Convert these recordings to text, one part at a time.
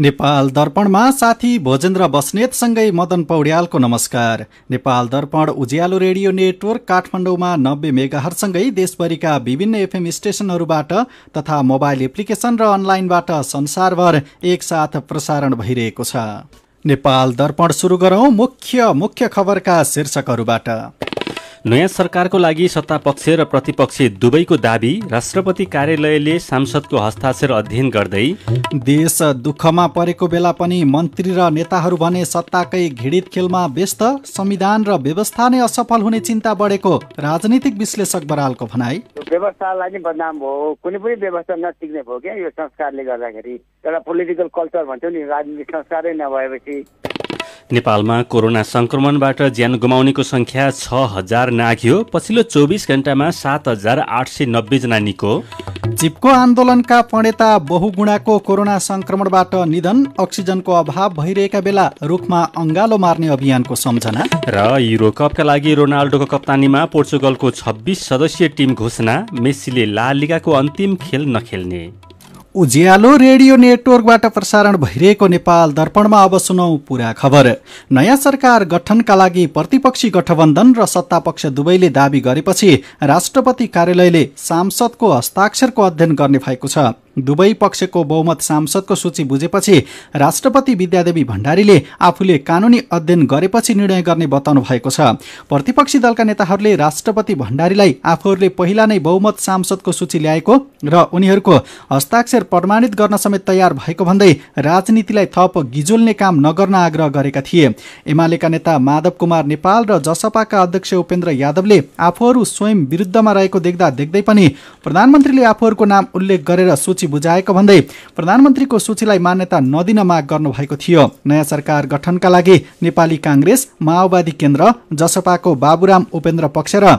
नेपाल दर्पणमा साथी भोजेन्द्र बस्नेतसँगै मदन पौड्यालको नमस्कार नेपाल दर्पण उज्यालो रेडियो नेटवर्क काठमाडौँमा नब्बे मेगाहरूसँगै देशभरिका विभिन्न एफएम स्टेसनहरूबाट तथा मोबाइल एप्लिकेसन र अनलाइनबाट संसारभर एकसाथ प्रसारण भइरहेको छ नेपाल दर्पण सुरु गरौँ मुख्य मुख्य खबरका शीर्षकहरूबाट नयाँ सरकारको लागि सत्तापक्ष र प्रतिपक्ष दुवैको दावी राष्ट्रपति कार्यालयले सांसदको हस्ताक्षर अध्ययन गर्दै देश दुःखमा परेको बेला पनि मन्त्री र नेताहरू भने सत्ताकै घिडित खेलमा व्यस्त संविधान र व्यवस्था नै असफल हुने चिन्ता बढेको राजनीतिक विश्लेषक बरालको भनाई व्यवस्थालाई नै बदनाम भयो कुनै पनि व्यवस्था नसिक्ने भयो क्या यो संस्कारले गर्दाखेरि एउटा पोलिटिकल कल्चर भन्छौँ नि राजनीतिक संस्कारै नभएपछि नेपालमा कोरोना संक्रमणबाट ज्यान गुमाउनेको संख्या छ हजार नाघ्यो पछिल्लो चौबिस घण्टामा सात हजार आठ सय नब्बेजना निको चिपको आन्दोलनका पणेता बहुगुणाको कोरोना संक्रमणबाट निधन अक्सिजनको अभाव भइरहेका बेला रुखमा अङ्गालो मार्ने अभियानको सम्झना र युरो कपका लागि रोनाल्डोको कप्तानीमा पोर्चुगलको छब्बिस सदस्यीय टिम घोषणा मेस्सीले लालिगाको अन्तिम खेल नखेल्ने उज्यालो रेडियो नेटवर्कबाट प्रसारण भइरहेको नेपाल दर्पणमा अब सुनौ पूरा खबर नयाँ सरकार गठनका लागि प्रतिपक्षी गठबन्धन र सत्तापक्ष दुवैले दावी गरेपछि राष्ट्रपति कार्यालयले सांसदको हस्ताक्षरको अध्ययन गर्ने भएको छ दुवै पक्षको बहुमत सांसदको सूची बुझेपछि राष्ट्रपति विद्यादेवी भण्डारीले आफूले कानुनी अध्ययन गरेपछि निर्णय गर्ने बताउनु भएको छ प्रतिपक्षी दलका नेताहरूले राष्ट्रपति भण्डारीलाई आफूहरूले पहिला नै बहुमत सांसदको सूची ल्याएको र उनीहरूको हस्ताक्षर प्रमाणित गर्न समेत तयार भएको भन्दै राजनीतिलाई थप गिजोल्ने काम नगर्न आग्रह गरेका थिए एमालेका नेता माधव कुमार नेपाल र जसपाका अध्यक्ष उपेन्द्र यादवले आफूहरू स्वयं विरुद्धमा रहेको देख्दा देख्दै पनि प्रधानमन्त्रीले आफूहरूको नाम उल्लेख गरेर सूची सूची बुझाएको भन्दै प्रधानमन्त्रीको सूचीलाई मान्यता नदिन माग गर्नुभएको थियो नयाँ सरकार गठनका लागि नेपाली काङ्ग्रेस माओवादी केन्द्र जसपाको बाबुराम उपेन्द्र पक्ष र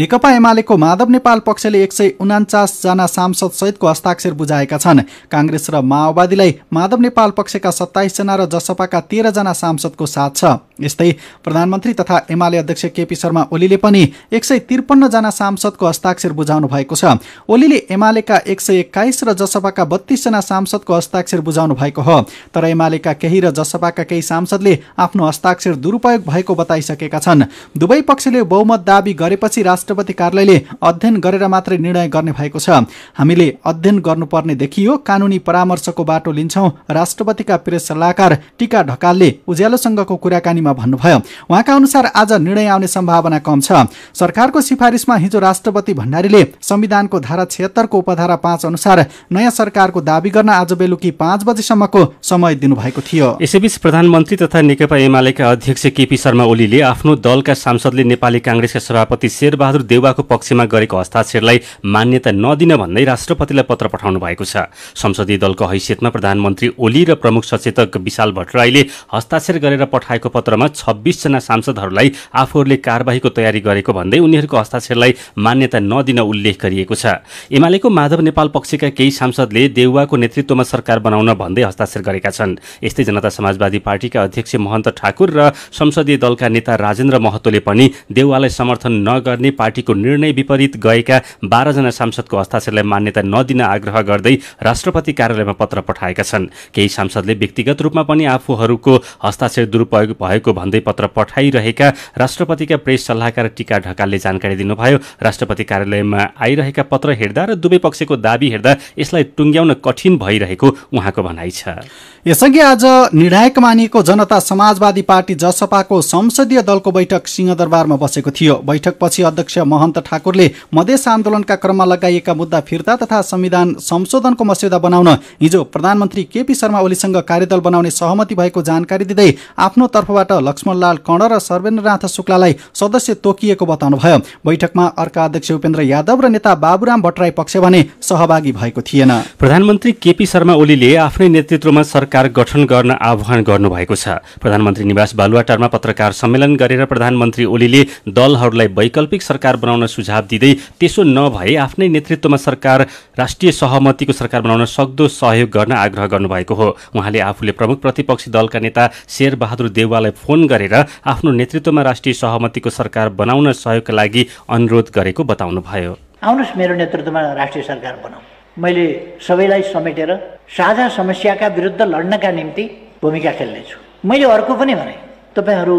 नेकपा एमालेको माधव नेपाल पक्षले एक सय उनान्चासजना सांसदसहितको हस्ताक्षर बुझाएका छन् काङ्ग्रेस र माओवादीलाई माधव नेपाल पक्षका सत्ताइसजना र जसपाका तेह्रजना सांसदको साथ छ यस्तै प्रधानमन्त्री तथा एमाले अध्यक्ष केपी शर्मा ओलीले पनि एक सय त्रिपन्नजना सांसदको हस्ताक्षर बुझाउनु भएको छ ओलीले एमालेका एक सय एक्काइस र जसपाका बत्तीसजना सांसदको हस्ताक्षर बुझाउनु भएको हो तर एमालेका केही र जसपाका केही सांसदले आफ्नो हस्ताक्षर दुरुपयोग भएको बताइसकेका छन् दुवै पक्षले बहुमत दावी गरेपछि राष्ट्रपति कार्यालयले अध्ययन गरेर मात्रै निर्णय गर्ने भएको छ हामीले अध्ययन गर्नुपर्ने देखियो कानुनी परामर्शको बाटो लिन्छौँ राष्ट्रपतिका प्रेस सल्लाहकार टिका ढकालले उज्यालोसँगको कुराकानी बैठकैमा भन्नुभयो उहाँका अनुसार आज निर्णय आउने सम्भावना कम छ सरकारको सिफारिसमा हिजो राष्ट्रपति भण्डारीले संविधानको धारा छिहत्तरको उपधारा पाँच अनुसार नयाँ सरकारको दावी गर्न आज बेलुकी पाँच बजीसम्मको समय दिनुभएको थियो यसैबीच प्रधानमन्त्री तथा नेकपा एमालेका अध्यक्ष केपी शर्मा ओलीले आफ्नो दलका सांसदले नेपाली काङ्ग्रेसका सभापति शेरबहादुर देउवाको पक्षमा गरेको हस्ताक्षरलाई मान्यता नदिन भन्दै राष्ट्रपतिलाई पत्र पठाउनु भएको छ संसदीय दलको हैसियतमा प्रधानमन्त्री ओली र प्रमुख सचेतक विशाल भट्टराईले हस्ताक्षर गरेर पठाएको पत्र क्षेत्रमा छब्बिसजना सांसदहरूलाई आफूहरूले कारवाहीको तयारी गरेको भन्दै उनीहरूको हस्ताक्षरलाई मान्यता नदिन उल्लेख गरिएको छ एमालेको माधव नेपाल पक्षका केही सांसदले देउवाको नेतृत्वमा सरकार बनाउन भन्दै हस्ताक्षर गरेका छन् यस्तै जनता समाजवादी पार्टीका अध्यक्ष महन्त ठाकुर र संसदीय दलका नेता राजेन्द्र महतोले पनि देउवालाई समर्थन नगर्ने पार्टीको निर्णय विपरीत गएका बाह्रजना सांसदको हस्ताक्षरलाई मान्यता नदिन आग्रह गर्दै राष्ट्रपति कार्यालयमा पत्र पठाएका छन् केही सांसदले व्यक्तिगत रूपमा पनि आफूहरूको हस्ताक्षर दुरुपयोग भएको भएको भन्दै पत्र पठाइरहेका राष्ट्रपतिका प्रेस सल्लाहकार टिका ढकालले जानकारी दिनुभयो राष्ट्रपति कार्यालयमा आइरहेका पत्र हेर्दा र दुवै पक्षको दावी हेर्दा यसलाई टुङ्ग्याउन कठिन भइरहेको उहाँको भनाइ छ यसअघि आज निर्णायक मानिएको जनता समाजवादी पार्टी जसपाको संसदीय दलको बैठक सिंहदरबारमा बसेको थियो बैठकपछि अध्यक्ष महन्त ठाकुरले मधेस आन्दोलनका क्रममा लगाइएका मुद्दा फिर्ता तथा संविधान संशोधनको मस्यौदा बनाउन हिजो प्रधानमन्त्री केपी शर्मा ओलीसँग कार्यदल बनाउने सहमति भएको जानकारी दिँदै आफ्नो तर्फबाट लक्ष्मणलाल कण र सर्वेन्द्रनाथ शुक्लालाई सदस्य तोकिएको बताउनुभयो बैठकमा अर्का अध्यक्ष उपेन्द्र यादव र नेता बाबुराम भट्टराई पक्ष भने सहभागी भएको थिएन प्रधानमन्त्री केपी शर्मा ओलीले आफ्नै नेतृत्वमा सरकार गठन गर्न आह्वान गर्नुभएको छ प्रधानमन्त्री निवास बालुवाटारमा पत्रकार सम्मेलन गरेर प्रधानमन्त्री ओलीले दलहरूलाई वैकल्पिक सरकार बनाउन सुझाव दिँदै त्यसो नभए आफ्नै नेतृत्वमा सरकार राष्ट्रिय सहमतिको सरकार बनाउन सक्दो सहयोग गर्न आग्रह गर्नुभएको हो उहाँले आफूले प्रमुख प्रतिपक्षी दलका नेता शेरबहादुर देउवालाई फोन गरेर आफ्नो नेतृत्वमा राष्ट्रिय सहमतिको सरकार बनाउन सहयोगका लागि अनुरोध गरेको बताउनुभयो आउनुहोस् मेरो नेतृत्वमा राष्ट्रिय सरकार बनाऊ मैले सबैलाई समेटेर साझा समस्याका विरुद्ध लड्नका निम्ति भूमिका खेल्नेछु मैले अर्को पनि भने तपाईँहरू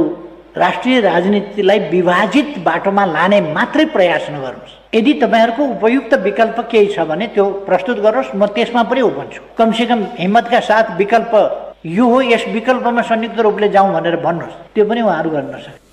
राष्ट्रिय राजनीतिलाई विभाजित बाटोमा लाने मात्रै प्रयास नगर्नुहोस् यदि तपाईँहरूको उपयुक्त विकल्प केही छ भने त्यो प्रस्तुत गर्नुहोस् म त्यसमा पनि उभन्छु कमसेकम हिम्मतका साथ विकल्प यो हो यस विकल्पमा संयुक्त रूपले जाउँ भनेर भन्नुहोस् त्यो पनि उहाँहरू गर्न सक्छ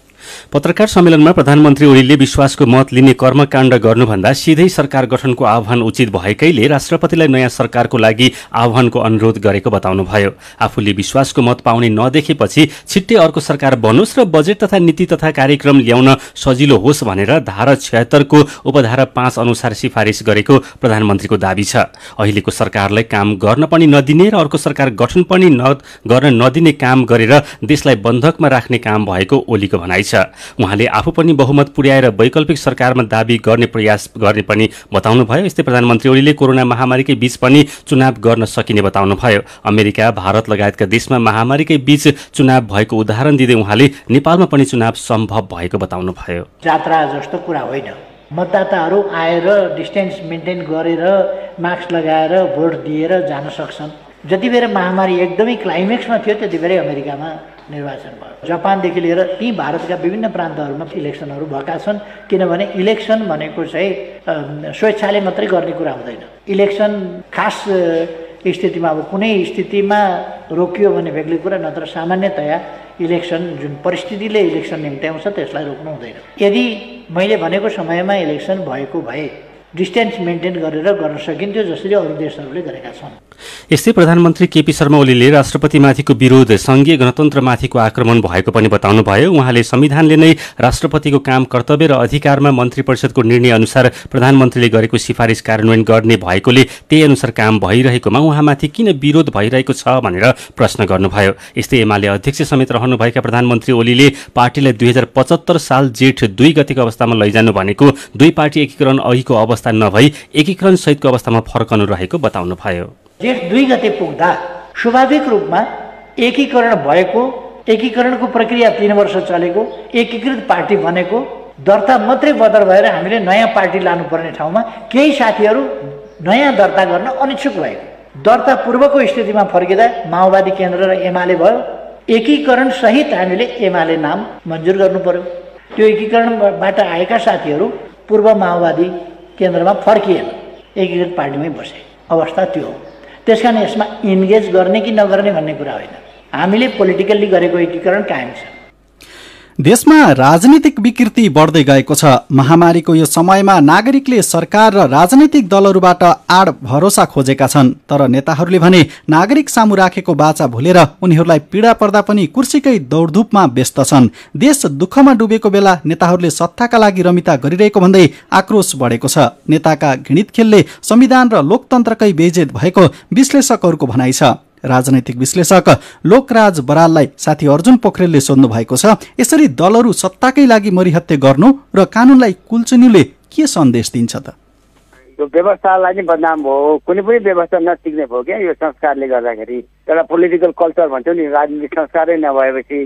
पत्रकार सम्मेलनमा प्रधानमन्त्री ओलीले विश्वासको मत लिने कर्मकाण्ड गर्नुभन्दा सिधै सरकार गठनको आह्वान उचित भएकैले राष्ट्रपतिलाई नयाँ सरकारको लागि आह्वानको अनुरोध गरेको बताउनुभयो आफूले विश्वासको मत पाउने नदेखेपछि छिट्टै अर्को सरकार बनोस् र बजेट तथा नीति तथा कार्यक्रम ल्याउन सजिलो होस् भनेर धारा छयत्तरको उपधारा पाँच अनुसार सिफारिस गरेको प्रधानमन्त्रीको दावी छ अहिलेको सरकारलाई काम गर्न पनि नदिने र अर्को सरकार गठन पनि न गर्न नदिने काम गरेर देशलाई बन्धकमा राख्ने काम भएको ओलीको भनाइ छ उहाँले आफू पनि बहुमत पुर्याएर वैकल्पिक सरकारमा दावी गर्ने प्रयास गर्ने पनि बताउनुभयो यस्तै प्रधानमन्त्री ओलीले कोरोना महामारीकै बीच पनि चुनाव गर्न सकिने बताउनुभयो अमेरिका भारत लगायतका देशमा महामारीकै बीच चुनाव भएको उदाहरण दिँदै उहाँले नेपालमा पनि चुनाव सम्भव भएको बताउनुभयो जात्रा जस्तो कुरा होइन मतदाताहरू आएर डिस्टेन्स मेन्टेन गरेर मास्क लगाएर भोट दिएर जान सक्छन् जति बेला महामारी एकदमै क्लाइमेक्समा थियो त्यति बेरै अमेरिकामा निर्वाचन भयो जापानदेखि लिएर ती भारतका विभिन्न प्रान्तहरूमा इलेक्सनहरू भएका छन् किनभने इलेक्सन भनेको चाहिँ स्वेच्छाले मात्रै गर्ने कुरा हुँदैन इलेक्सन खास स्थितिमा अब कुनै स्थितिमा रोकियो भने बेग्लै कुरा नत्र सामान्यतया इलेक्सन जुन परिस्थितिले इलेक्सन निम्त्याउँछ त्यसलाई रोक्नु हुँदैन यदि मैले भनेको समयमा इलेक्सन भएको भए डिस्टेन्स मेन्टेन गरेर गर्न सकिन्थ्यो जसरी अरू देशहरूले गरेका छन् यस्तै प्रधानमन्त्री केपी शर्मा ओलीले राष्ट्रपतिमाथिको विरोध सङ्घीय गणतन्त्रमाथिको आक्रमण भएको पनि बताउनुभयो उहाँले संविधानले नै राष्ट्रपतिको काम कर्तव्य र अधिकारमा मन्त्री परिषदको निर्णय अनुसार प्रधानमन्त्रीले गरेको सिफारिस कार्यान्वयन गर्ने भएकोले त्यही अनुसार काम भइरहेकोमा उहाँमाथि किन विरोध भइरहेको छ भनेर प्रश्न गर्नुभयो यस्तै एमाले अध्यक्ष समेत रहनुभएका प्रधानमन्त्री ओलीले पार्टीलाई दुई साल जेठ दुई गतिको अवस्थामा लैजानु भनेको दुई पार्टी एकीकरण अघिको अवस्था अवस्था नभई एकीकरण सहितको अवस्थामा फर्कनु रहेको भयो जेठ दुई गते पुग्दा स्वाभाविक रूपमा एकीकरण भएको एकीकरणको प्रक्रिया तिन वर्ष चलेको एकीकृत पार्टी बनेको दर्ता मात्रै बदर भएर हामीले नयाँ पार्टी लानुपर्ने ठाउँमा केही साथीहरू नयाँ दर्ता गर्न अनिच्छुक भए दर्ता पूर्वको स्थितिमा फर्किँदा माओवादी केन्द्र र एमाले भयो एकीकरण सहित हामीले एमाले नाम मन्जुर गर्नु पर्यो त्यो एकीकरणबाट आएका साथीहरू पूर्व माओवादी केन्द्रमा फर्किएन एकीकृत पार्टीमै बसे अवस्था त्यो हो त्यस कारण यसमा इन्गेज गर्ने कि नगर्ने भन्ने कुरा होइन हामीले पोलिटिकल्ली गरेको एकीकरण कायम छ देशमा राजनीतिक विकृति बढ्दै गएको छ महामारीको यो समयमा नागरिकले सरकार र राजनीतिक दलहरूबाट आड भरोसा खोजेका छन् तर नेताहरूले भने नागरिक सामु राखेको बाचा भुलेर उनीहरूलाई पीडा पर्दा पनि कुर्सीकै दौडधुपमा व्यस्त छन् देश दुःखमा डुबेको बेला नेताहरूले सत्ताका लागि रमिता गरिरहेको भन्दै आक्रोश बढेको छ नेताका घृणित खेलले संविधान र लोकतन्त्रकै बेजेत भएको विश्लेषकहरूको भनाइ छ राजनैतिक विश्लेषक लोकराज बराललाई साथी अर्जुन पोखरेलले सोध्नु भएको छ यसरी दलहरू सत्ताकै लागि मरिहत्ते गर्नु र कानुनलाई कुल्चुनीले के सन्देश दिन्छ त यो व्यवस्थालाई नै बदनाम भयो कुनै पनि व्यवस्था नटिक्ने भयो क्या यो संस्कारले गर्दाखेरि एउटा पोलिटिकल कल्चर भन्छौँ नि राजनीतिक संस्कारै नभएपछि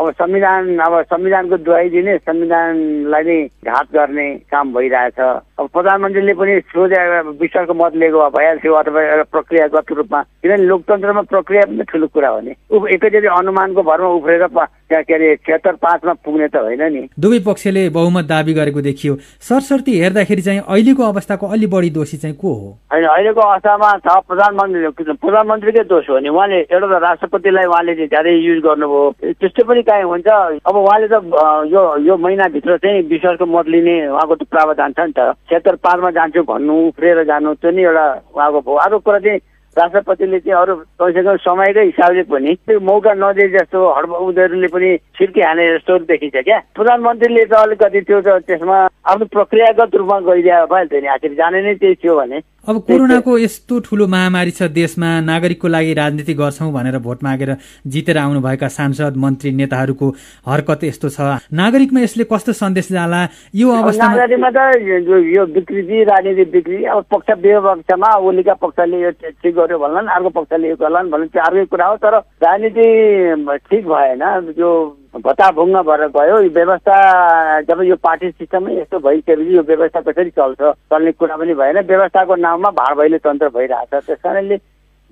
अब संविधान अब संविधानको दुवाई दिने संविधानलाई नै घात गर्ने काम भइरहेछ अब प्रधानमन्त्रीले पनि सोझा विश्वको मत लिएको भए भइहाल्थ्यो अथवा एउटा प्रक्रियागत रूपमा किनभने लोकतन्त्रमा प्रक्रिया पनि ठुलो कुरा हो नि एकैचोटि अनुमानको भरमा उफ्रेर के अरे छिहत्तर पाँचमा पुग्ने त होइन नि दुवै पक्षले बहुमत दावी गरेको देखियो सरस्वती हेर्दाखेरि चाहिँ अहिलेको अवस्थाको अलि बढी दोषी चाहिँ को हो होइन अहिलेको अवस्थामा छ प्रधानमन्त्री प्रधानमन्त्रीकै दोष हो नि उहाँले एउटा त राष्ट्रपतिलाई उहाँले ज्यादै युज गर्नुभयो त्यस्तो पनि चाहिँ हुन्छ अब उहाँले त यो यो महिनाभित्र चाहिँ विश्वासको मत लिने उहाँको त प्रावधान छ नि त क्षेत्र पारमा जान्छु भन्नु उफ्रिएर जानु त्यो नि एउटा उहाँको अरू कुरा चाहिँ राष्ट्रपतिले चाहिँ अरू कमसेकम समयकै हिसाबले पनि त्यो मौका नदिए जस्तो हडब उनीहरूले पनि छिर्की हाने जस्तो देखिन्छ क्या प्रधानमन्त्रीले त अलिकति त्यो त त्यसमा आफ्नो प्रक्रियागत रूपमा गरिरहेको भइहाल्छ नि आखिर जाने नै त्यही थियो भने अब कोरोनाको यस्तो ठुलो महामारी छ देशमा नागरिकको लागि राजनीति गर्छौँ भनेर भोट मागेर जितेर आउनुभएका सांसद मन्त्री नेताहरूको हरकत यस्तो छ नागरिकमा यसले कस्तो सन्देश जाला यो अवस्थामा नागरिकमा त यो विकृति राजनीति विकृति अब पक्ष विपक्षमा ओलीका पक्षले यो ठिक गर्यो भन्लान् अर्को पक्षले यो गर्लान् भन्नु चाहिँ अर्कै कुरा हो तर राजनीति ठिक भएन जो भत्ताभुङ्ग भएर गयो यो व्यवस्था जब यो पार्टी सिस्टमै यस्तो भइसकेपछि यो व्यवस्था कसरी चल्छ चल्ने कुरा पनि भएन व्यवस्थाको नाममा भाँड भैलो तन्त्र भइरहेछ त्यस कारणले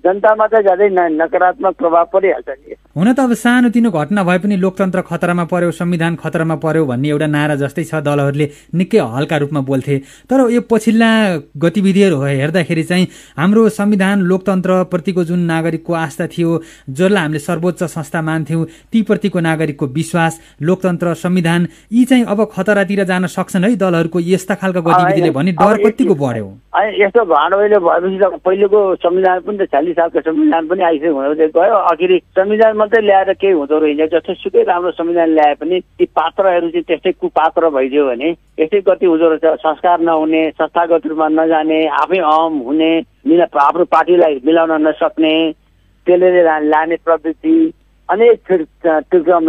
जनतामा त झरै नकारात्मक प्रभाव परिहाल्छ नि हुन त अब सानोतिनो घटना भए पनि लोकतन्त्र खतरामा पर्यो संविधान खतरामा पर्यो भन्ने एउटा नारा जस्तै छ दलहरूले निकै हल्का रूपमा बोल्थे तर यो पछिल्ला गतिविधिहरू हेर्दाखेरि चाहिँ हाम्रो संविधान लोकतन्त्र प्रतिको जुन नागरिकको आस्था थियो जसलाई हामीले सर्वोच्च संस्था मान्थ्यौँ प्रतिको नागरिकको विश्वास लोकतन्त्र संविधान यी चाहिँ अब खतरातिर जान सक्छन् है दलहरूको यस्ता खालका गतिविधिले भने डर कतिको बढ्यो यस्तो भएपछि पहिलेको संविधान पनि त पैँतालिस साहबको संविधान पनि आइसक्यो हुँदै गयो अघि संविधान मात्रै ल्याएर केही हुँदो रहेछ जस्तो सुकै राम्रो संविधान ल्याए पनि ती पात्रहरू चाहिँ त्यस्तै कुपात्र भइदियो भने यस्तै कति हुँदो रहेछ संस्कार नहुने संस्थागत रूपमा नजाने आफै अहम हुने मिला आफ्नो पार्टीलाई मिलाउन नसक्ने त्यसले लाने प्रवृत्ति अनेक फेरि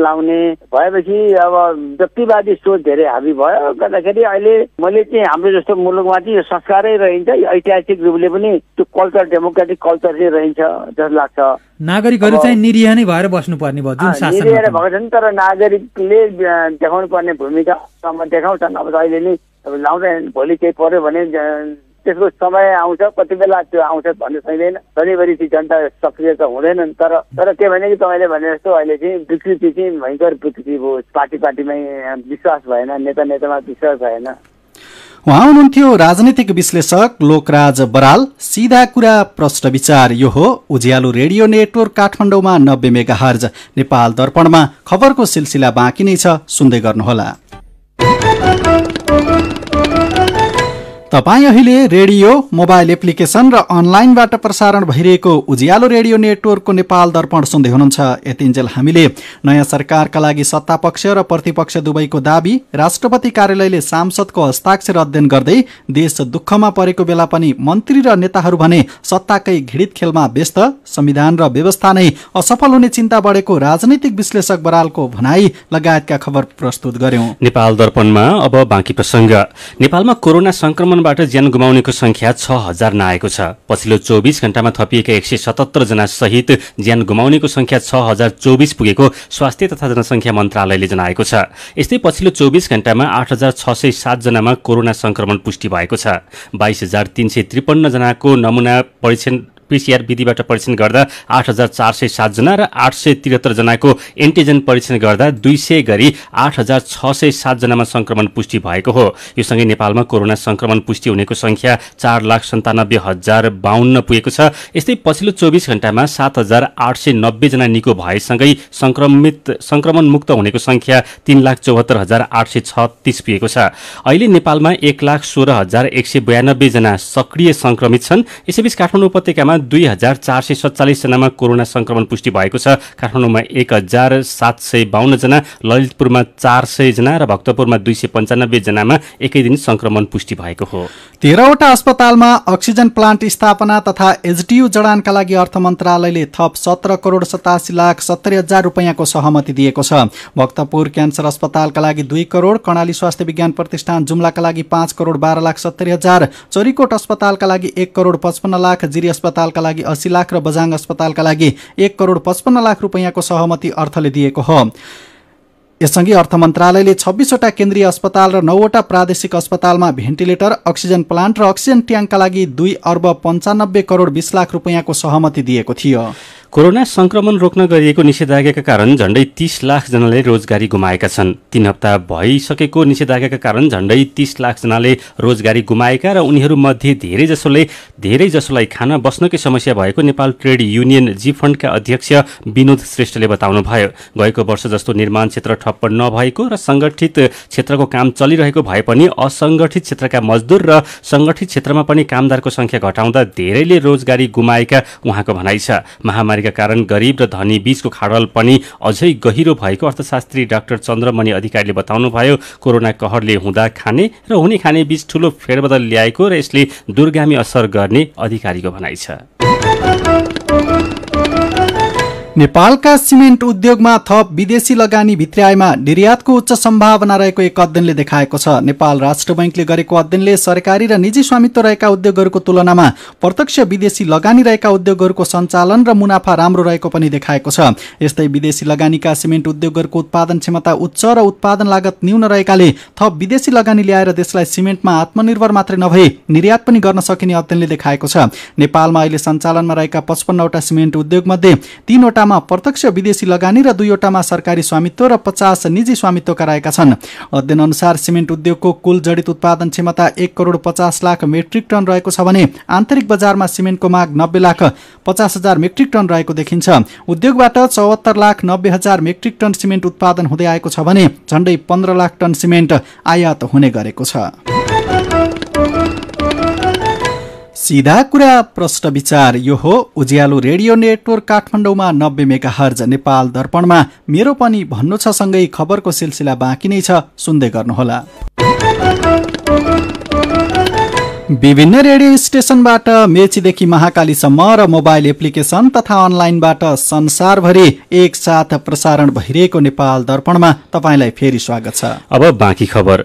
लाउने भएपछि अब जतिवादी सोच धेरै हाबी भयो गर्दाखेरि अहिले मैले चाहिँ हाम्रो जस्तो मुलुकमा चाहिँ यो संस्कारै रहन्छ ऐतिहासिक रूपले पनि त्यो कल्चर डेमोक्रेटिक कल्चर चाहिँ रहन्छ जस्तो लाग्छ नागरिकहरू चाहिँ निरीह नै भएर बस्नुपर्ने भयो जुन शासन भएको छन् तर नागरिकले देखाउनु पर्ने भूमिका देखाउँछन् अब अहिले नै लाउँदैन भोलि केही पर्यो भने त्यसको समय आउँछ कति बेला त्यो आउँछ भन्न सकिँदैन सधैँभरि ती जनता सक्रिय त हुँदैनन् तर तर के भने कि तपाईँले भने जस्तो अहिले चाहिँ विकृति चाहिँ भयङ्कर विकृति भयो पार्टी पार्टीमै विश्वास भएन नेता नेतामा विश्वास भएन उहाँ हुनुहुन्थ्यो राजनीतिक विश्लेषक लोकराज बराल सिधा कुरा प्रश्न विचार यो हो उज्यालो रेडियो नेटवर्क काठमाडौँमा नब्बे मेगा हर्ज नेपाल दर्पणमा खबरको सिलसिला बाँकी नै छ सुन्दै गर्नुहोला तपाईँ अहिले रेडियो मोबाइल एप्लिकेशन र अनलाइनबाट प्रसारण भइरहेको उज्यालो रेडियो नेटवर्कको नेपाल दर्पण सुन्दै हुनुहुन्छ यतिन्जेल हामीले नयाँ सरकारका लागि सत्तापक्ष र प्रतिपक्ष दुवैको दावी राष्ट्रपति कार्यालयले सांसदको हस्ताक्षर अध्ययन गर्दै देश दुःखमा परेको बेला पनि मन्त्री र नेताहरू भने सत्ताकै घिडित खेलमा व्यस्त संविधान र व्यवस्था नै असफल हुने चिन्ता बढेको राजनैतिक विश्लेषक बरालको भनाई लगायतका खबर प्रस्तुत गर्यौं नेपालमा कोरोना संक्रमण संक्रमणबाट ज्यान गुमाउनेको संख्या छ हजार नआएको छ पछिल्लो चौबिस घण्टामा थपिएका एक सय सतहत्तर सहित ज्यान गुमाउनेको संख्या छ हजार चौबिस पुगेको स्वास्थ्य तथा जनसङ्ख्या मन्त्रालयले जनाएको छ यस्तै पछिल्लो चौबिस घण्टामा आठ हजार छ सय सातजनामा कोरोना संक्रमण पुष्टि भएको छ बाइस हजार तिन सय त्रिपन्नजनाको नमुना परीक्षण पिसिआर विधिबाट परीक्षण गर्दा आठ हजार चार सय सातजना र आठ सय त्रिहत्तरजनाको एन्टिजेन परीक्षण गर्दा दुई सय गरी आठ हजार छ सय सातजनामा सङ्क्रमण पुष्टि भएको हो यो सँगै नेपालमा कोरोना सङ्क्रमण पुष्टि हुनेको सङ्ख्या चार लाख सन्तानब्बे हजार बाहन्न पुगेको छ यस्तै पछिल्लो चौबिस घण्टामा सात हजार आठ सय नब्बेजना निको भएसँगै सङ्क्रमित सङ्क्रमण मुक्त हुनेको सङ्ख्या तीन लाख चौहत्तर हजार आठ सय छत्तिस पुगेको छ अहिले नेपालमा एक लाख सोह्र हजार एक सय बयानब्बेजना सक्रिय सङ्क्रमित छन् यसैबीच काठमाडौँ उपत्यकामा दुई हजार चार सय सत्तालिसजनामा कोरोना संक्रमण पुष्टि भएको छ काठमाडौँमा एक हजार सात सय बाहन्नजना ललितपुरमा चार जना र भक्तपुरमा दुई सय पन्चानब्बेजनामा एकै दिन संक्रमण पुष्टि भएको हो तेह्रवटा अस्पतालमा अक्सिजन प्लान्ट स्थापना तथा एचडियु जडानका लागि अर्थ मन्त्रालयले थप सत्र करोड सतासी लाख सत्तरी हजार रुपियाँको सहमति दिएको छ भक्तपुर क्यान्सर अस्पतालका लागि दुई करोड कर्णाली स्वास्थ्य विज्ञान प्रतिष्ठान जुम्लाका लागि पाँच करोड बाह्र लाख सत्तरी हजार चोरीकोट अस्पतालका लागि एक करोड पचपन्न लाख जिरी अस्पताल अस्पतालका लागि अस्सी लाख र बजाङ अस्पतालका लागि एक करोड पचपन्न लाख रुपियाँको सहमति अर्थले दिएको हो यससँगै अर्थ मन्त्रालयले छब्बिसवटा केन्द्रीय अस्पताल र नौवटा प्रादेशिक अस्पतालमा भेन्टिलेटर अक्सिजन प्लान्ट र अक्सिजन ट्याङ्कका लागि दुई अर्ब पन्चानब्बे करोड बिस लाख रुपियाँको सहमति दिएको थियो कोरोना संक्रमण रोक्न गरिएको निषेधाज्ञाका कारण झन्डै लाख लाखजनाले रोजगारी गुमाएका छन् तीन हप्ता भइसकेको निषेधाज्ञाका कारण झन्डै लाख लाखजनाले रोजगारी गुमाएका र उनीहरूमध्ये धेरै धेरैजसोलाई खाना बस्नकै समस्या भएको नेपाल ट्रेड युनियन जी फन्डका अध्यक्ष विनोद श्रेष्ठले बताउनुभयो गएको वर्ष जस्तो निर्माण क्षेत्र ठप्प नभएको र सङ्गठित क्षेत्रको काम चलिरहेको भए पनि असङ्गठित क्षेत्रका मजदुर र सङ्गठित क्षेत्रमा पनि कामदारको संख्या घटाउँदा धेरैले रोजगारी गुमाएका उहाँको भनाइ छ महामारी बेरोजगारीका कारण गरिब र धनी बीचको खाडल पनि अझै गहिरो भएको अर्थशास्त्री डाक्टर चन्द्रमणि अधिकारीले बताउनुभयो कोरोना कहरले हुँदा खाने र हुने खाने बीच ठूलो फेरबदल ल्याएको र यसले दुर्गामी असर गर्ने अधिकारीको भनाइ छ नेपालका सिमेन्ट उद्योगमा थप विदेशी लगानी भित्र्याएमा निर्यातको उच्च सम्भावना रहेको एक अध्ययनले देखाएको छ नेपाल राष्ट्र बैङ्कले गरेको अध्ययनले सरकारी र निजी स्वामित्व रहेका उद्योगहरूको तुलनामा प्रत्यक्ष विदेशी लगानी रहेका उद्योगहरूको सञ्चालन र मुनाफा राम्रो रहेको पनि देखाएको छ यस्तै विदेशी लगानीका सिमेन्ट उद्योगहरूको उत्पादन क्षमता उच्च र उत्पादन लागत न्यून रहेकाले थप विदेशी लगानी ल्याएर देशलाई सिमेन्टमा आत्मनिर्भर मात्रै नभई निर्यात पनि गर्न सकिने अध्ययनले देखाएको छ नेपालमा अहिले सञ्चालनमा रहेका पचपन्नवटा सिमेन्ट उद्योगमध्ये तीनवटा मा प्रत्यक्ष विदेशी लगानी र दुईवटामा सरकारी स्वामित्व र पचास निजी स्वामित्व गराएका छन् अध्ययन अनुसार सिमेन्ट उद्योगको कुल जडित उत्पादन क्षमता एक करोड पचास लाख मेट्रिक टन रहेको छ भने आन्तरिक बजारमा सिमेन्टको माग नब्बे लाख पचास हजार मेट्रिक टन रहेको देखिन्छ उद्योगबाट चौहत्तर लाख नब्बे हजार मेट्रिक टन सिमेन्ट उत्पादन हुँदै आएको छ भने झन्डै पन्ध्र लाख टन सिमेन्ट आयात हुने गरेको छ सिधा कुरा प्रश्न विचार यो हो उज्यालो रेडियो नेटवर्क काठमाडौँमा नब्बे मेगा हर्ज नेपाल दर्पणमा मेरो पनि भन्नु छ सँगै खबरको सिलसिला बाँकी नै छ सुन्दै गर्नुहोला विभिन्न रेडियो स्टेसनबाट मेचीदेखि महाकालीसम्म र मोबाइल एप्लिकेसन तथा अनलाइनबाट संसारभरि एकसाथ प्रसारण भइरहेको नेपाल दर्पणमा तपाईँलाई फेरि स्वागत छ अब बाँकी खबर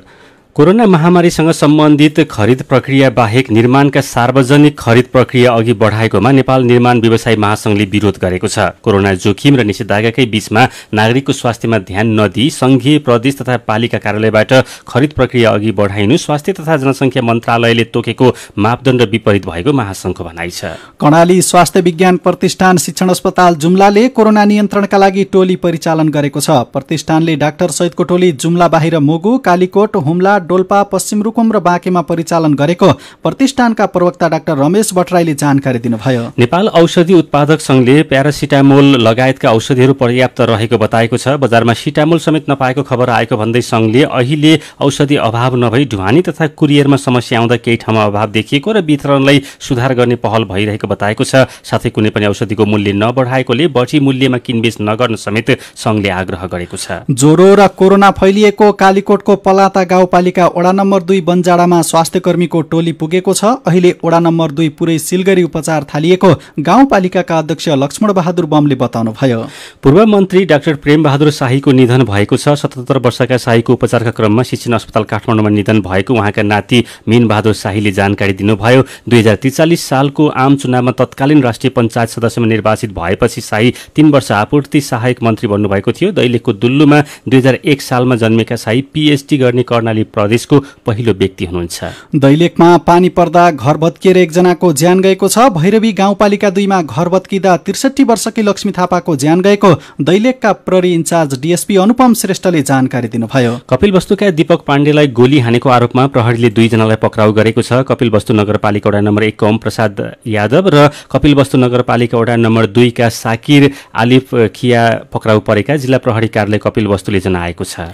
कोरोना महामारीसँग सम्बन्धित खरिद प्रक्रिया बाहेक निर्माणका सार्वजनिक खरिद प्रक्रिया अघि बढाएकोमा नेपाल निर्माण व्यवसाय महासंघले विरोध गरेको छ कोरोना जोखिम र निषेधाज्ञाकै बीचमा नागरिकको स्वास्थ्यमा ध्यान नदिई संघीय प्रदेश तथा पालिका कार्यालयबाट खरिद प्रक्रिया अघि बढाइनु स्वास्थ्य तथा जनसङ्ख्या मन्त्रालयले तोकेको मापदण्ड विपरीत भएको महासंघको भनाइ छ कर्णाली स्वास्थ्य विज्ञान प्रतिष्ठान शिक्षण अस्पताल जुम्लाले कोरोना नियन्त्रणका लागि टोली परिचालन गरेको छ प्रतिष्ठानले डाक्टर सहितको टोली जुम्ला बाहिर मोगु कालीकोट हुम्ला डोल्पा पश्चिम रुकुम र बाँकेमा परिचालन गरेको प्रतिष्ठानका प्रवक्ता डाक्टर रमेश भट्टराईले जानकारी दिनुभयो नेपाल औषधि उत्पादक संघले प्यारासिटामोल लगायतका औषधिहरू पर्याप्त रहेको बताएको छ बजारमा सिटामोल समेत नपाएको खबर आएको भन्दै संघले अहिले औषधि अभाव नभई ढुवानी तथा कुरियरमा समस्या आउँदा केही ठाउँमा अभाव देखिएको र वितरणलाई सुधार गर्ने पहल भइरहेको बताएको छ साथै कुनै पनि औषधिको मूल्य नबढाएकोले बढी मूल्यमा किनबेच नगर्न समेत संघले आग्रह गरेको छ ज्वरो र कोरोना फैलिएको कालीकोटको पलाता गाउँपालिका रहेका वडा नम्बर दुई बन्जाडामा स्वास्थ्यकर्मीको टोली पुगेको छ अहिले वडा नम्बर दुई पुरै सिलगढी उपचार थालिएको गाउँपालिकाका अध्यक्ष लक्ष्मण बहादुर बमले बताउनुभयो पूर्व मन्त्री डाक्टर बहादुर शाहीको निधन भएको छ सतहत्तर वर्षका शाहीको उपचारका क्रममा शिक्षण अस्पताल काठमाडौँमा निधन भएको उहाँका नाति बहादुर शाहीले जानकारी दिनुभयो दुई हजार त्रिचालिस सालको आम चुनावमा तत्कालीन राष्ट्रिय पञ्चायत सदस्यमा निर्वाचित भएपछि शाही तीन वर्ष आपूर्ति सहायक मन्त्री बन्नुभएको थियो दैलेखको दुल्लुमा दुई हजार एक सालमा जन्मेका शाही पिएचडी गर्ने कर्णाली प्र प्रदेशको पहिलो व्यक्ति हुनुहुन्छ दैलेखमा पानी पर्दा घर भत्किएर एकजनाको ज्यान गएको छ भैरवी गाउँपालिका दुईमा घर भत्किँदा त्रिसठी वर्षकी लक्ष्मी थापाको ज्यान गएको दैलेखका प्रहरी इन्चार्ज डिएसपी अनुपम श्रेष्ठले जानकारी दिनुभयो कपिल वस्तुका दीपक पाण्डेलाई गोली हानेको आरोपमा प्रहरीले दुईजनालाई पक्राउ गरेको छ कपिल वस्तु नगरपालिका वडा नम्बर एकको ओम प्रसाद यादव र कपिल वस्तु नगरपालिका वडा नम्बर दुईका साकिर आलिफ खिया पक्राउ परेका जिल्ला प्रहरी कार्यालय कपिल वस्तुले जनाएको छ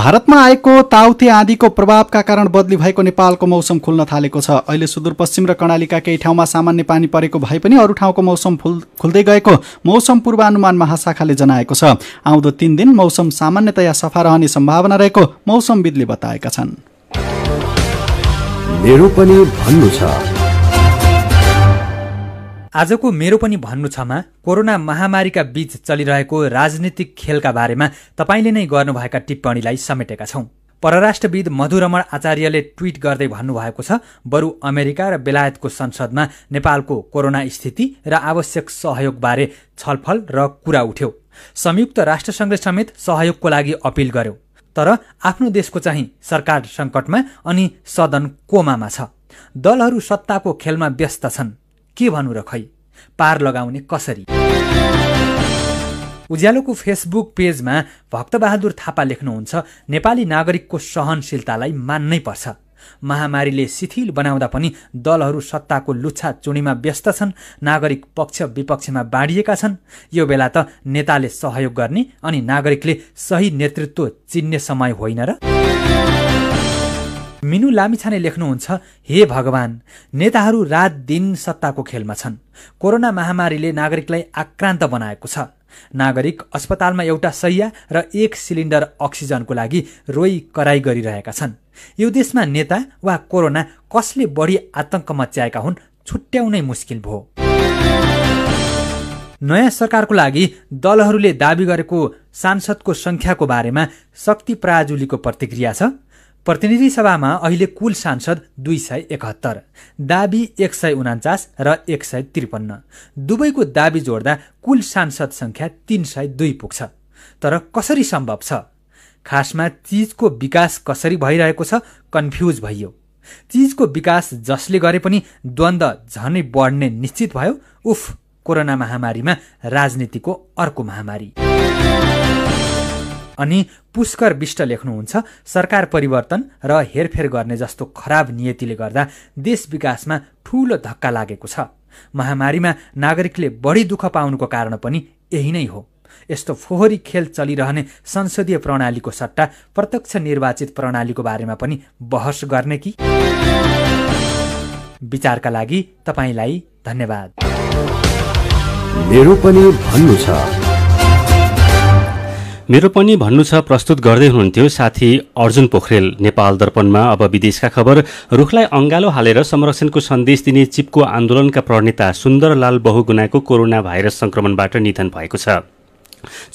भारतमा आएको ताउते आदिको प्रभावका कारण बदली भएको नेपालको मौसम खुल्न थालेको छ अहिले सुदूरपश्चिम र कर्णालीका केही ठाउँमा सामान्य पानी परेको भए पनि अरू ठाउँको मौसम फुल खुल्दै गएको मौसम पूर्वानुमान महाशाखाले जनाएको छ आउँदो तीन दिन मौसम सामान्यतया सफा रहने सम्भावना रहेको मौसमविदले बताएका छन् मेरो पनि भन्नु छ आजको मेरो पनि भन्नु छमा कोरोना महामारीका बीच चलिरहेको राजनीतिक खेलका बारेमा तपाईँले नै गर्नुभएका टिप्पणीलाई समेटेका छौँ परराष्ट्रविद मधुरमण आचार्यले ट्विट गर्दै भन्नुभएको छ बरु अमेरिका र बेलायतको संसदमा नेपालको कोरोना स्थिति र आवश्यक सहयोगबारे छलफल र कुरा उठ्यो संयुक्त राष्ट्रसङ्घले समेत सहयोगको लागि अपिल गर्यो तर आफ्नो देशको चाहिँ सरकार सङ्कटमा अनि सदन कोमामा छ दलहरू सत्ताको खेलमा व्यस्त छन् के भन्नु र खै पार लगाउने कसरी उज्यालोको फेसबुक पेजमा भक्तबहादुर थापा लेख्नुहुन्छ नेपाली नागरिकको सहनशीलतालाई मान्नै पर्छ महामारीले शिथिल बनाउँदा पनि दलहरू सत्ताको लुच्छा चुनीमा व्यस्त छन् नागरिक पक्ष विपक्षमा बाँडिएका छन् यो बेला त नेताले सहयोग गर्ने अनि नागरिकले सही नेतृत्व चिन्ने समय होइन र मिनु लामिछाने लेख्नुहुन्छ हे भगवान् नेताहरू रात दिन सत्ताको खेलमा छन् कोरोना महामारीले नागरिकलाई आक्रान्त बनाएको छ नागरिक अस्पतालमा एउटा सय्या र एक सिलिन्डर अक्सिजनको लागि रोई कराई गरिरहेका छन् यो देशमा नेता वा कोरोना कसले बढी आतंक मच्याएका हुन् छुट्याउनै मुस्किल भयो नयाँ सरकारको लागि दलहरूले दावी गरेको सांसदको सङ्ख्याको बारेमा शक्ति प्राजुलीको प्रतिक्रिया छ प्रतिनिधि सभामा अहिले कुल सांसद दुई सय एकहत्तर दाबी एक सय उनान्चास र एक सय त्रिपन्न दुवैको दाबी जोड्दा कुल सांसद सङ्ख्या तिन सय दुई पुग्छ तर कसरी सम्भव छ खासमा चिजको विकास कसरी भइरहेको छ कन्फ्युज भइयो चिजको विकास जसले गरे पनि द्वन्द झनै बढ्ने निश्चित भयो उफ कोरोना महामारीमा राजनीतिको अर्को महामारी अनि पुष्कर विष्ट लेख्नुहुन्छ सरकार परिवर्तन र हेरफेर गर्ने जस्तो खराब नियतिले गर्दा देश विकासमा ठूलो धक्का लागेको छ महामारीमा नागरिकले बढी दुःख पाउनुको कारण पनि यही नै हो यस्तो फोहोरी खेल चलिरहने संसदीय प्रणालीको सट्टा प्रत्यक्ष निर्वाचित प्रणालीको बारेमा पनि बहस गर्ने कि विचारका लागि तपाईँलाई धन्यवाद मेरो पनि भन्नु छ मेरो पनि भन्नु छ प्रस्तुत गर्दै हुनुहुन्थ्यो साथी अर्जुन पोखरेल नेपाल दर्पणमा अब विदेशका खबर रुखलाई अंगालो हालेर संरक्षणको सन्देश दिने चिपको आन्दोलनका प्रणेता सुन्दरलाल बहुगुनाको कोरोना भाइरस संक्रमणबाट निधन भएको छ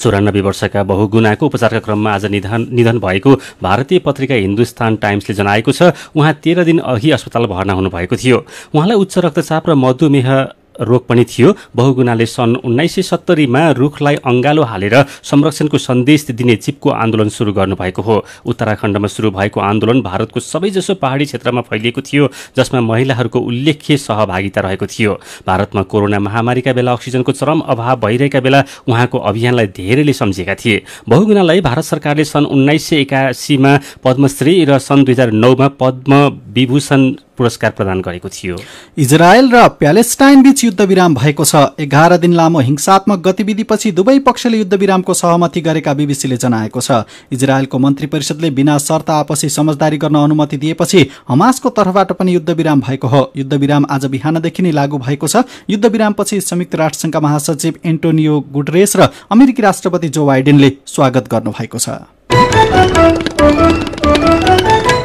चौरानब्बे वर्षका बहुगुनाको उपचारका क्रममा आज निधन निधन भएको भारतीय पत्रिका हिन्दुस्तान टाइम्सले जनाएको छ उहाँ तेह्र दिन अघि अस्पताल भर्ना हुनुभएको थियो उहाँलाई उच्च रक्तचाप र मधुमेह रोग पनि थियो बहुगुणाले सन् उन्नाइस सय सत्तरीमा रुखलाई अङ्गालो हालेर संरक्षणको सन्देश दिने चिपको आन्दोलन सुरु गर्नुभएको हो उत्तराखण्डमा सुरु भएको आन्दोलन भारतको सबैजसो पहाडी क्षेत्रमा फैलिएको थियो जसमा महिलाहरूको उल्लेख्य सहभागिता रहेको थियो भारतमा कोरोना महामारीका बेला अक्सिजनको चरम अभाव भइरहेका बेला उहाँको अभियानलाई धेरैले सम्झेका थिए बहुगुणालाई भारत सरकारले सन् उन्नाइस सय एकासीमा पद्मश्री र सन् दुई हजार नौमा पद्म विभूषण पुरस्कार प्रदान गरेको थियो इजरायल र प्यालेस्टाइन बीच युद्ध युद्धविराम भएको छ एघार दिन लामो हिंसात्मक गतिविधिपछि दुवै पक्षले युद्धविरामको सहमति गरेका बीबीसीले जनाएको छ इजरायलको मन्त्री परिषदले बिना शर्त आपसी समझदारी गर्न अनुमति दिएपछि हमासको तर्फबाट पनि युद्धविराम भएको हो युद्धविराम आज बिहानदेखि नै लागू भएको छ युद्धविरामपछि संयुक्त राष्ट्रसङ्घका महासचिव एन्टोनियो गुटरेस र अमेरिकी राष्ट्रपति जो बाइडेनले स्वागत गर्नुभएको छ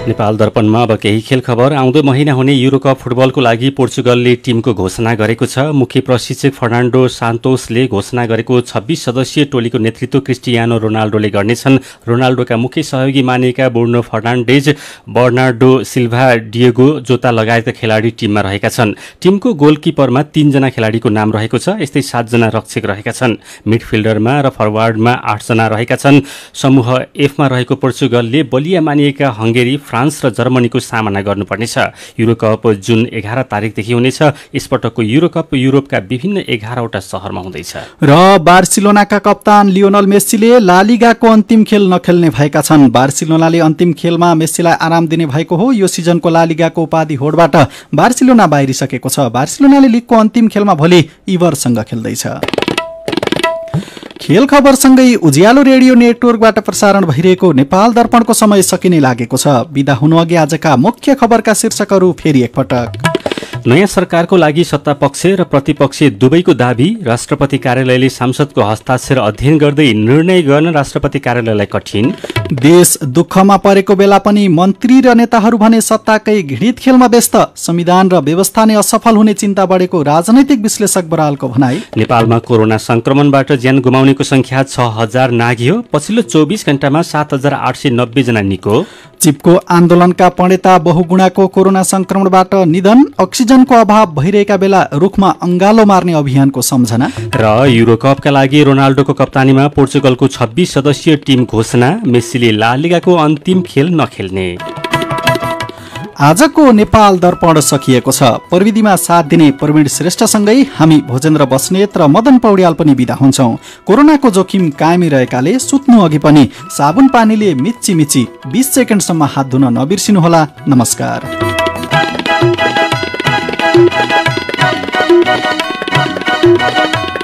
नेपाल दर्पणमा अब केही खेल खबर आउँदो महिना हुने युरोकप फुटबलको लागि पोर्चुगलले टिमको घोषणा गरेको छ मुख्य प्रशिक्षक फर्नान्डो सान्तोसले घोषणा गरेको छब्बिस सदस्यीय टोलीको नेतृत्व क्रिस्टियानो रोनाल्डोले गर्नेछन् रोनाल्डोका मुख्य सहयोगी मानिएका बोर्नो फर्नान्डेज बर्नार्डो सिल्भा डिएगो जोता लगायतका खेलाडी टिममा रहेका छन् टिमको गोलकिपरमा तीनजना खेलाडीको नाम रहेको छ यस्तै सातजना रक्षक रहेका छन् मिडफिल्डरमा र फरवार्डमा आठजना रहेका छन् समूह एफमा रहेको पोर्चुगलले बलिया मानिएका हङ्गेरी फ्रान्स र जर्मनीको सामना गर्नुपर्नेछ युरोकप जुन एघार तारिकदेखि हुनेछ यसपटकको युरोकप युरोपका विभिन्न एघारवटा सहरमा हुँदैछ र बार्सिलोनाका कप्तान लियोनल मेस्सीले लालिगाको अन्तिम खेल नखेल्ने भएका छन् बार्सिलोनाले अन्तिम खेलमा मेस्सीलाई आराम दिने भएको हो यो सिजनको लालिगाको उपाधि होडबाट बार्सिलोना बाहिरिसकेको छ बार्सिलोनाले लिगको अन्तिम खेलमा भोलि इभरसँग खेल्दैछ खेल खबरसँगै उज्यालो रेडियो नेटवर्कबाट प्रसारण भइरहेको नेपाल दर्पणको समय सकिने लागेको छ बिदा हुनुअघि आजका मुख्य खबरका शीर्षकहरू फेरि एकपटक नयाँ सरकारको लागि सत्ता सत्तापक्ष र प्रतिपक्ष दुवैको दावी राष्ट्रपति कार्यालयले सांसदको हस्ताक्षर अध्ययन गर्दै निर्णय गर्न राष्ट्रपति कार्यालयलाई कठिन देश दुःखमा परेको बेला पनि मन्त्री र नेताहरू भने सत्ताकै घृणित खेलमा व्यस्त संविधान र व्यवस्था नै असफल हुने चिन्ता बढेको राजनैतिक विश्लेषक बरालको भनाई नेपालमा कोरोना संक्रमणबाट ज्यान गुमाउनेको संख्या छ हजार नाग्यो पछिल्लो चौबिस घण्टामा सात हजार आठ सय नब्बे जना निको चिपको आन्दोलनका पण्डेता बहुगुणाको कोरोना संक्रमणबाट निधन अक्सिजन अक्सिजनको अभाव भइरहेका बेला रुखमा अङ्गालो मार्ने अभियानको सम्झना र युरोकपका लागि रोनाल्डोको कप्तानीमा पोर्चुगलको छब्बिस सदस्यीय टिम घोषणा मेस्सीले लालिगाको अन्तिम खेल नखेल्ने आजको नेपाल दर्पण सकिएको छ प्रविधिमा साथ दिने प्रवीण श्रेष्ठसँगै हामी भोजेन्द्र बस्नेत र मदन पौड्याल पनि विदा हुन्छौँ कोरोनाको जोखिम कायमी रहेकाले सुत्नु अघि पनि साबुन पानीले मिची मिची बिस सेकेन्डसम्म हात धुन नबिर्सिनुहोला नमस्कार Thank you.